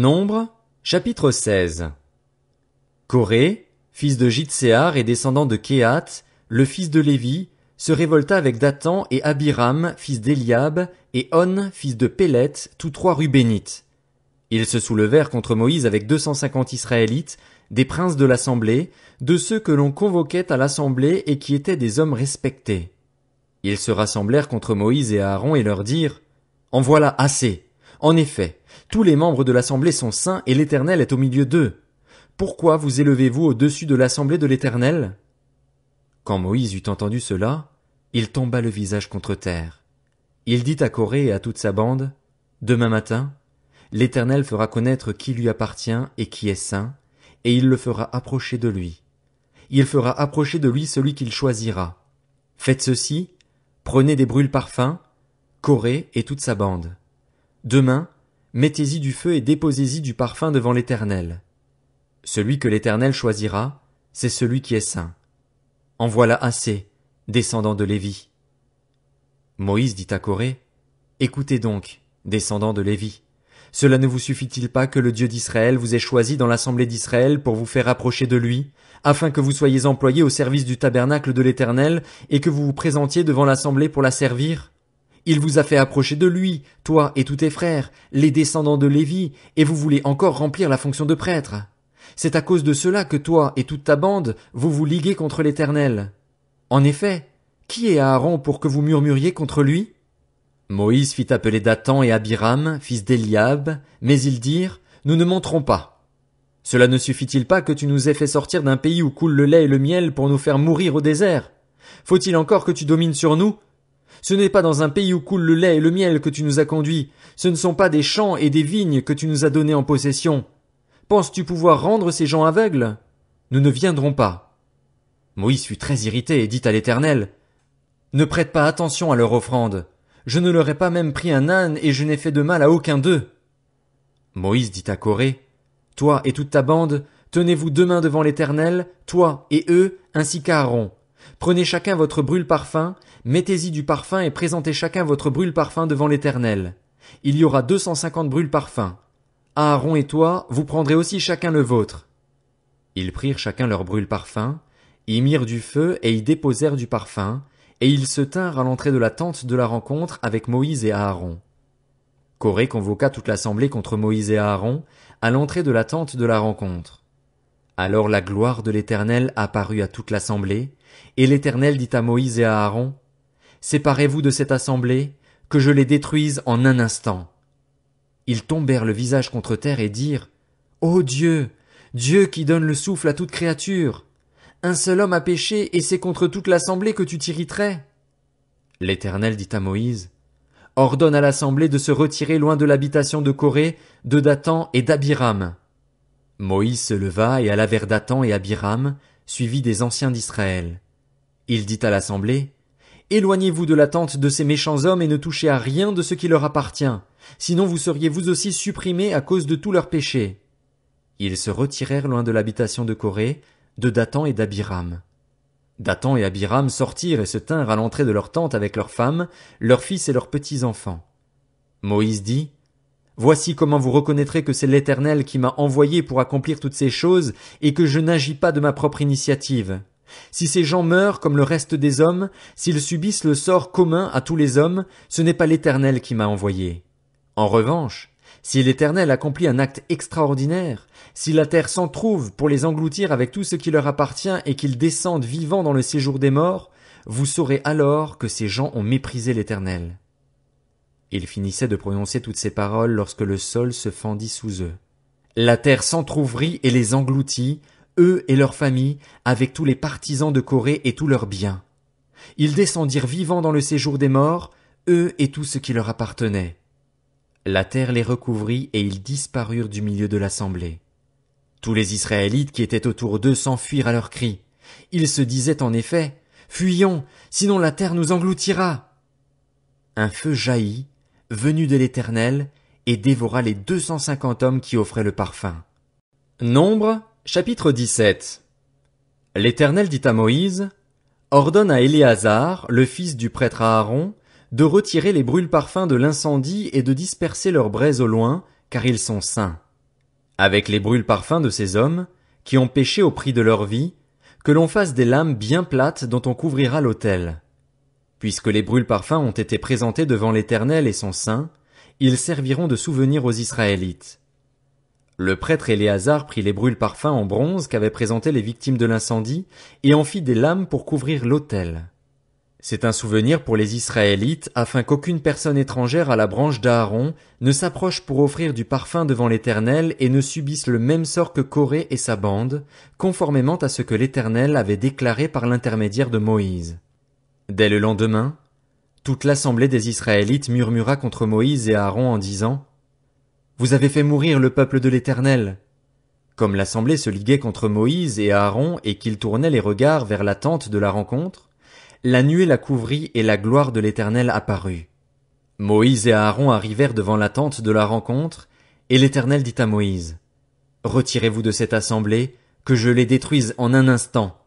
Nombre, chapitre 16. Corée, fils de Jitséar et descendant de Kéat, le fils de Lévi, se révolta avec Dathan et Abiram, fils d'Eliab, et On, fils de Pélet, tous trois rubénites. Ils se soulevèrent contre Moïse avec deux cent cinquante Israélites, des princes de l'assemblée, de ceux que l'on convoquait à l'assemblée et qui étaient des hommes respectés. Ils se rassemblèrent contre Moïse et Aaron et leur dirent En voilà assez. En effet, tous les membres de l'assemblée sont saints et l'Éternel est au milieu d'eux. Pourquoi vous élevez-vous au-dessus de l'assemblée de l'Éternel Quand Moïse eut entendu cela, il tomba le visage contre terre. Il dit à Corée et à toute sa bande, Demain matin, l'Éternel fera connaître qui lui appartient et qui est saint, et il le fera approcher de lui. Il fera approcher de lui celui qu'il choisira. Faites ceci, prenez des brûles parfums, Corée et toute sa bande. Demain, mettez-y du feu et déposez-y du parfum devant l'Éternel. Celui que l'Éternel choisira, c'est celui qui est saint. En voilà assez, descendant de Lévi. Moïse dit à Corée, Écoutez donc, descendant de Lévi. Cela ne vous suffit-il pas que le Dieu d'Israël vous ait choisi dans l'assemblée d'Israël pour vous faire approcher de lui, afin que vous soyez employés au service du tabernacle de l'Éternel et que vous vous présentiez devant l'assemblée pour la servir? Il vous a fait approcher de lui, toi et tous tes frères, les descendants de Lévi, et vous voulez encore remplir la fonction de prêtre. C'est à cause de cela que toi et toute ta bande, vous vous liguez contre l'Éternel. En effet, qui est Aaron pour que vous murmuriez contre lui? Moïse fit appeler Dathan et Abiram, fils d'Eliab, mais ils dirent, Nous ne monterons pas. Cela ne suffit-il pas que tu nous aies fait sortir d'un pays où coule le lait et le miel pour nous faire mourir au désert? Faut-il encore que tu domines sur nous? Ce n'est pas dans un pays où coule le lait et le miel que tu nous as conduits. Ce ne sont pas des champs et des vignes que tu nous as donnés en possession. Penses-tu pouvoir rendre ces gens aveugles? Nous ne viendrons pas. Moïse fut très irrité et dit à l'Éternel, Ne prête pas attention à leur offrande. Je ne leur ai pas même pris un âne et je n'ai fait de mal à aucun d'eux. Moïse dit à Corée, Toi et toute ta bande, tenez-vous demain devant l'Éternel, toi et eux, ainsi qu'Aaron. Prenez chacun votre brûle-parfum, mettez-y du parfum et présentez chacun votre brûle-parfum devant l'Éternel. Il y aura deux cent cinquante brûles parfums Aaron et toi, vous prendrez aussi chacun le vôtre. Ils prirent chacun leur brûle-parfum, y mirent du feu et y déposèrent du parfum, et ils se tinrent à l'entrée de la tente de la rencontre avec Moïse et Aaron. Coré convoqua toute l'assemblée contre Moïse et Aaron à l'entrée de la tente de la rencontre. Alors la gloire de l'Éternel apparut à toute l'assemblée, et l'Éternel dit à Moïse et à Aaron, Séparez-vous de cette assemblée, que je les détruise en un instant. Ils tombèrent le visage contre terre et dirent, Ô oh Dieu, Dieu qui donne le souffle à toute créature. Un seul homme a péché, et c'est contre toute l'assemblée que tu t'irriterais. L'Éternel dit à Moïse. Ordonne à l'assemblée de se retirer loin de l'habitation de Corée, de Dathan et d'Abiram. Moïse se leva et alla vers Dathan et Abiram, suivi des anciens d'Israël. Il dit à l'assemblée. Éloignez-vous de la tente de ces méchants hommes et ne touchez à rien de ce qui leur appartient, sinon vous seriez vous aussi supprimés à cause de tous leurs péchés. Ils se retirèrent loin de l'habitation de Corée, de Dathan et d'Abiram. Dathan et Abiram sortirent et se tinrent à l'entrée de leur tente avec leurs femmes, leurs fils et leurs petits enfants. Moïse dit, Voici comment vous reconnaîtrez que c'est l'Éternel qui m'a envoyé pour accomplir toutes ces choses, et que je n'agis pas de ma propre initiative. Si ces gens meurent comme le reste des hommes, s'ils subissent le sort commun à tous les hommes, ce n'est pas l'Éternel qui m'a envoyé. En revanche, si l'Éternel accomplit un acte extraordinaire, si la terre s'en trouve pour les engloutir avec tout ce qui leur appartient et qu'ils descendent vivants dans le séjour des morts, vous saurez alors que ces gens ont méprisé l'Éternel. Il finissait de prononcer toutes ces paroles lorsque le sol se fendit sous eux. La terre s'entr'ouvrit et les engloutit, eux et leurs familles, avec tous les partisans de Corée et tous leurs biens. Ils descendirent vivants dans le séjour des morts, eux et tout ce qui leur appartenait. La terre les recouvrit et ils disparurent du milieu de l'assemblée. Tous les Israélites qui étaient autour d'eux s'enfuirent à leurs cris. Ils se disaient en effet, Fuyons, sinon la terre nous engloutira. Un feu jaillit, venu de l'Éternel, et dévora les deux cent cinquante hommes qui offraient le parfum. Nombre Chapitre 17 L'Éternel dit à Moïse, Ordonne à Éléazar, le fils du prêtre Aaron, de retirer les brûles-parfums de l'incendie et de disperser leurs braises au loin, car ils sont saints. Avec les brûles-parfums de ces hommes, qui ont péché au prix de leur vie, que l'on fasse des lames bien plates dont on couvrira l'autel. Puisque les brûles-parfums ont été présentés devant l'Éternel et son saint, ils serviront de souvenir aux Israélites. Le prêtre Éléazar prit les brûles-parfums en bronze qu'avaient présentés les victimes de l'incendie et en fit des lames pour couvrir l'autel. C'est un souvenir pour les Israélites afin qu'aucune personne étrangère à la branche d'Aaron ne s'approche pour offrir du parfum devant l'Éternel et ne subisse le même sort que Corée et sa bande, conformément à ce que l'Éternel avait déclaré par l'intermédiaire de Moïse. Dès le lendemain, toute l'assemblée des Israélites murmura contre Moïse et Aaron en disant vous avez fait mourir le peuple de l'Éternel. Comme l'assemblée se liguait contre Moïse et Aaron et qu'ils tournaient les regards vers la tente de la rencontre, la nuée la couvrit et la gloire de l'Éternel apparut. Moïse et Aaron arrivèrent devant la tente de la rencontre, et l'Éternel dit à Moïse, Retirez-vous de cette assemblée, que je les détruise en un instant.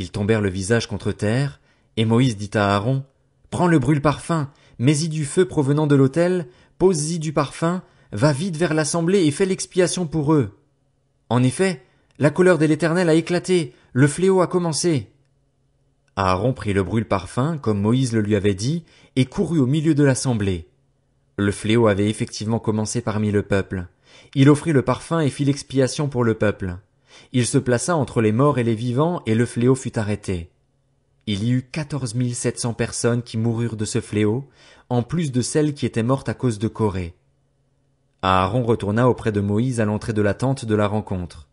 Ils tombèrent le visage contre terre, et Moïse dit à Aaron, Prends le brûle-parfum, mets-y du feu provenant de l'autel, pose-y du parfum, va vite vers l'assemblée et fais l'expiation pour eux. En effet, la colère de l'Éternel a éclaté, le fléau a commencé. Aaron prit le brûle-parfum, comme Moïse le lui avait dit, et courut au milieu de l'assemblée. Le fléau avait effectivement commencé parmi le peuple. Il offrit le parfum et fit l'expiation pour le peuple. Il se plaça entre les morts et les vivants, et le fléau fut arrêté. Il y eut quatorze mille sept cents personnes qui moururent de ce fléau, en plus de celles qui étaient mortes à cause de Corée. Aaron retourna auprès de Moïse à l'entrée de la tente de la rencontre.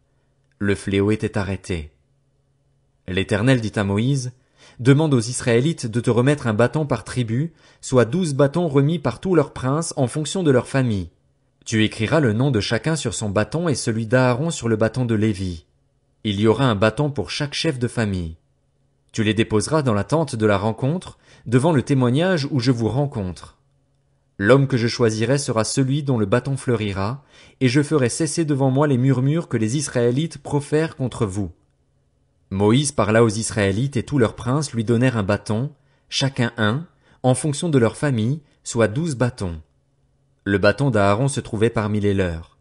Le fléau était arrêté. L'Éternel dit à Moïse, Demande aux Israélites de te remettre un bâton par tribu, soit douze bâtons remis par tous leurs princes en fonction de leur famille. Tu écriras le nom de chacun sur son bâton et celui d'Aaron sur le bâton de Lévi. Il y aura un bâton pour chaque chef de famille. Tu les déposeras dans la tente de la rencontre, devant le témoignage où je vous rencontre. L'homme que je choisirai sera celui dont le bâton fleurira, et je ferai cesser devant moi les murmures que les Israélites profèrent contre vous. Moïse parla aux Israélites et tous leurs princes lui donnèrent un bâton, chacun un, en fonction de leur famille, soit douze bâtons. Le bâton d'Aaron se trouvait parmi les leurs.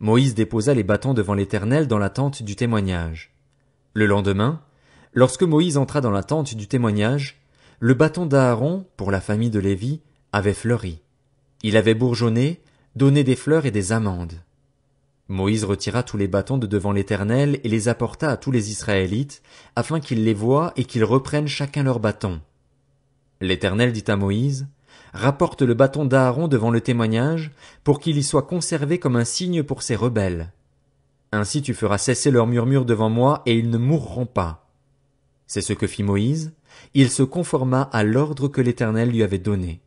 Moïse déposa les bâtons devant l'Éternel dans la tente du témoignage. Le lendemain, lorsque Moïse entra dans la tente du témoignage, le bâton d'Aaron, pour la famille de Lévi, avait fleuri. Il avait bourgeonné, donné des fleurs et des amandes. Moïse retira tous les bâtons de devant l'Éternel et les apporta à tous les Israélites, afin qu'ils les voient et qu'ils reprennent chacun leur bâton. L'Éternel dit à Moïse, Rapporte le bâton d'Aaron devant le témoignage, pour qu'il y soit conservé comme un signe pour ses rebelles. Ainsi tu feras cesser leur murmure devant moi, et ils ne mourront pas. C'est ce que fit Moïse, il se conforma à l'ordre que l'Éternel lui avait donné.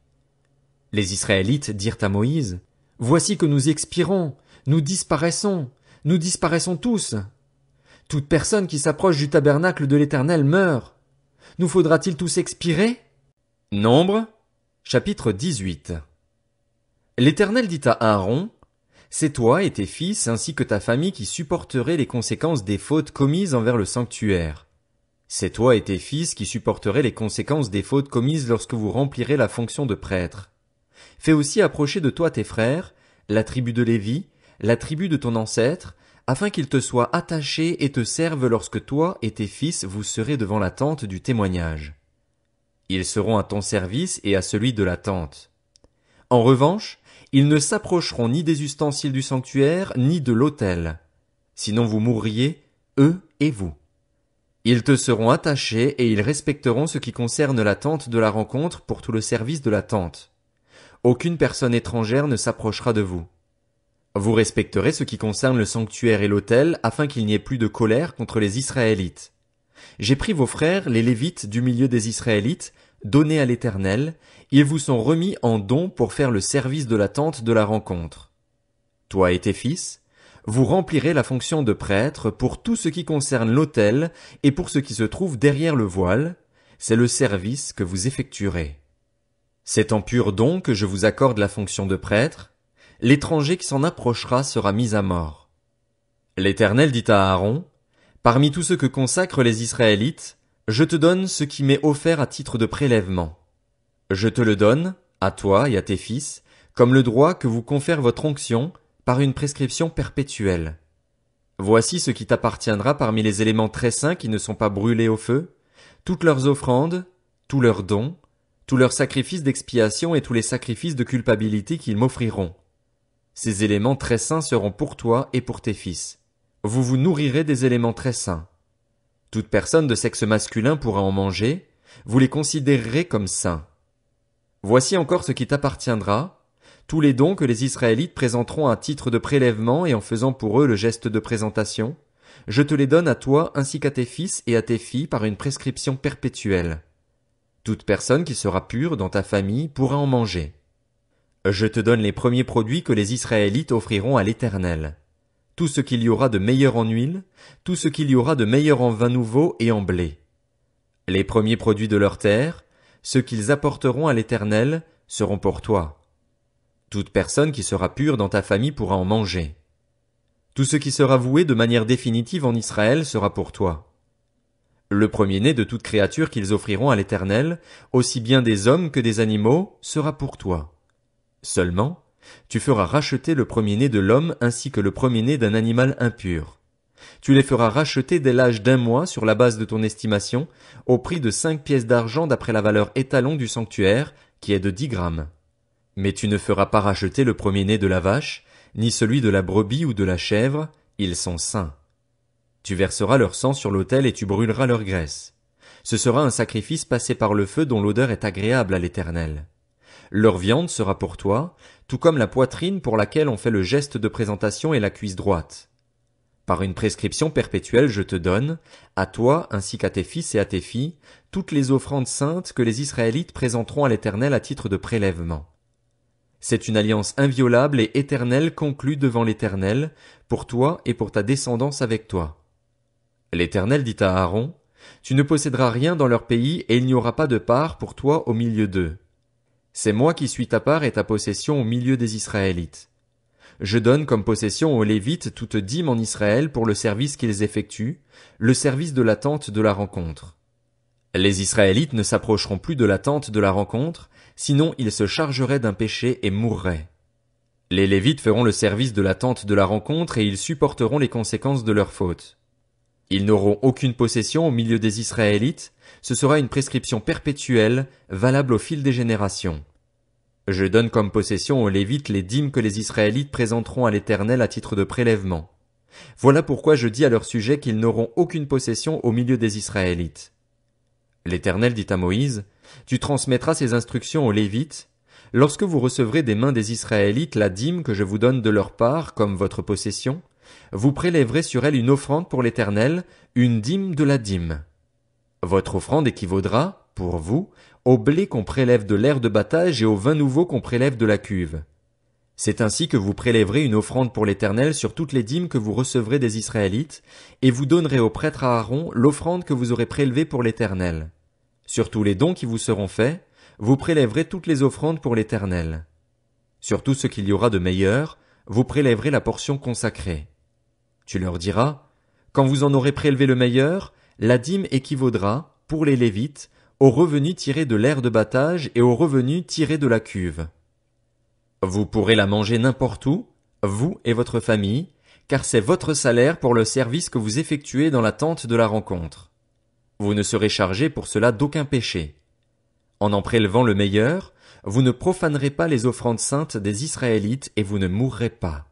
Les Israélites dirent à Moïse, Voici que nous expirons, nous disparaissons, nous disparaissons tous. Toute personne qui s'approche du tabernacle de l'Éternel meurt. Nous faudra-t-il tous expirer? Nombre, chapitre 18. L'Éternel dit à Aaron, C'est toi et tes fils ainsi que ta famille qui supporterez les conséquences des fautes commises envers le sanctuaire. C'est toi et tes fils qui supporterez les conséquences des fautes commises lorsque vous remplirez la fonction de prêtre. Fais aussi approcher de toi tes frères, la tribu de Lévi, la tribu de ton ancêtre, afin qu'ils te soient attachés et te servent lorsque toi et tes fils vous serez devant la tente du témoignage. Ils seront à ton service et à celui de la tente. En revanche, ils ne s'approcheront ni des ustensiles du sanctuaire, ni de l'autel. Sinon vous mourriez, eux et vous. Ils te seront attachés et ils respecteront ce qui concerne la tente de la rencontre pour tout le service de la tente. Aucune personne étrangère ne s'approchera de vous. Vous respecterez ce qui concerne le sanctuaire et l'autel afin qu'il n'y ait plus de colère contre les Israélites. J'ai pris vos frères, les Lévites du milieu des Israélites, donnés à l'Éternel, ils vous sont remis en don pour faire le service de la tente de la rencontre. Toi et tes fils, vous remplirez la fonction de prêtre pour tout ce qui concerne l'autel et pour ce qui se trouve derrière le voile, c'est le service que vous effectuerez. C'est en pur don que je vous accorde la fonction de prêtre, l'étranger qui s'en approchera sera mis à mort. L'Éternel dit à Aaron, Parmi tous ceux que consacrent les Israélites, je te donne ce qui m'est offert à titre de prélèvement. Je te le donne, à toi et à tes fils, comme le droit que vous confère votre onction, par une prescription perpétuelle. Voici ce qui t'appartiendra parmi les éléments très saints qui ne sont pas brûlés au feu, toutes leurs offrandes, tous leurs dons, tous leurs sacrifices d'expiation et tous les sacrifices de culpabilité qu'ils m'offriront. Ces éléments très saints seront pour toi et pour tes fils. Vous vous nourrirez des éléments très saints. Toute personne de sexe masculin pourra en manger, vous les considérerez comme saints. Voici encore ce qui t'appartiendra, tous les dons que les Israélites présenteront à titre de prélèvement et en faisant pour eux le geste de présentation, je te les donne à toi ainsi qu'à tes fils et à tes filles par une prescription perpétuelle. Toute personne qui sera pure dans ta famille pourra en manger. Je te donne les premiers produits que les Israélites offriront à l'Éternel. Tout ce qu'il y aura de meilleur en huile, tout ce qu'il y aura de meilleur en vin nouveau et en blé. Les premiers produits de leur terre, ce qu'ils apporteront à l'Éternel, seront pour toi. Toute personne qui sera pure dans ta famille pourra en manger. Tout ce qui sera voué de manière définitive en Israël sera pour toi. Le premier-né de toute créature qu'ils offriront à l'Éternel, aussi bien des hommes que des animaux, sera pour toi. Seulement, tu feras racheter le premier-né de l'homme ainsi que le premier-né d'un animal impur. Tu les feras racheter dès l'âge d'un mois sur la base de ton estimation, au prix de cinq pièces d'argent d'après la valeur étalon du sanctuaire, qui est de dix grammes. Mais tu ne feras pas racheter le premier-né de la vache, ni celui de la brebis ou de la chèvre, ils sont saints. Tu verseras leur sang sur l'autel et tu brûleras leur graisse. Ce sera un sacrifice passé par le feu dont l'odeur est agréable à l'Éternel. Leur viande sera pour toi, tout comme la poitrine pour laquelle on fait le geste de présentation et la cuisse droite. Par une prescription perpétuelle je te donne, à toi ainsi qu'à tes fils et à tes filles, toutes les offrandes saintes que les Israélites présenteront à l'Éternel à titre de prélèvement. C'est une alliance inviolable et éternelle conclue devant l'Éternel, pour toi et pour ta descendance avec toi. L'Éternel dit à Aaron, Tu ne posséderas rien dans leur pays, et il n'y aura pas de part pour toi au milieu d'eux. C'est moi qui suis ta part et ta possession au milieu des Israélites. Je donne comme possession aux Lévites toute dîme en Israël pour le service qu'ils effectuent, le service de la tente de la rencontre. Les Israélites ne s'approcheront plus de la tente de la rencontre, sinon ils se chargeraient d'un péché et mourraient. Les Lévites feront le service de la tente de la rencontre et ils supporteront les conséquences de leur faute. Ils n'auront aucune possession au milieu des Israélites, ce sera une prescription perpétuelle, valable au fil des générations. Je donne comme possession aux Lévites les dîmes que les Israélites présenteront à l'Éternel à titre de prélèvement. Voilà pourquoi je dis à leur sujet qu'ils n'auront aucune possession au milieu des Israélites. L'Éternel dit à Moïse, Tu transmettras ces instructions aux Lévites, lorsque vous recevrez des mains des Israélites la dîme que je vous donne de leur part comme votre possession, vous prélèverez sur elle une offrande pour l'Éternel, une dîme de la dîme. Votre offrande équivaudra, pour vous, au blé qu'on prélève de l'air de battage et au vin nouveau qu'on prélève de la cuve. C'est ainsi que vous prélèverez une offrande pour l'Éternel sur toutes les dîmes que vous recevrez des Israélites, et vous donnerez au prêtre Aaron l'offrande que vous aurez prélevée pour l'Éternel. Sur tous les dons qui vous seront faits, vous prélèverez toutes les offrandes pour l'Éternel. Sur tout ce qu'il y aura de meilleur, vous prélèverez la portion consacrée. Tu leur diras, quand vous en aurez prélevé le meilleur, la dîme équivaudra, pour les Lévites, aux revenus tirés de l'air de battage et aux revenus tirés de la cuve. Vous pourrez la manger n'importe où, vous et votre famille, car c'est votre salaire pour le service que vous effectuez dans l'attente de la rencontre. Vous ne serez chargé pour cela d'aucun péché. En en prélevant le meilleur, vous ne profanerez pas les offrandes saintes des Israélites et vous ne mourrez pas.